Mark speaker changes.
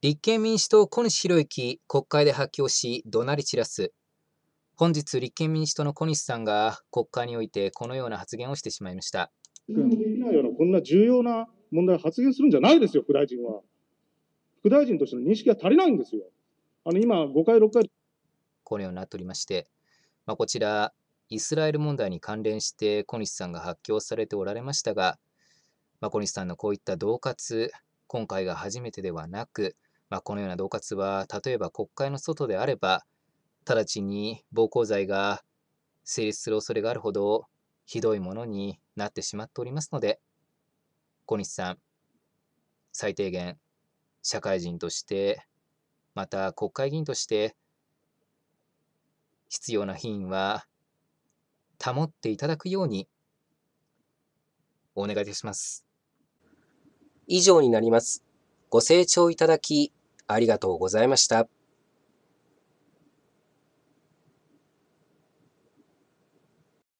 Speaker 1: 立憲民主党小西洋之国会で発表し怒鳴り散らす本日立憲民主党の小西さんが国会においてこのような発言をしてしまいました
Speaker 2: こんな重要な問題発言するんじゃないですよ副大臣は副大臣としての認識が足りないんですよあの今5回6回
Speaker 1: このようになっておりまして、まあ、こちらイスラエル問題に関連して小西さんが発表されておられましたが、まあ、小西さんのこういった恫喝今回が初めてではなくまあ、このような恫喝は例えば国会の外であれば直ちに暴行罪が成立する恐れがあるほどひどいものになってしまっておりますので小西さん最低限社会人としてまた国会議員として必要な品位は保っていただくようにお願いいたします。以上になります。ご清聴いただきありがとうございました。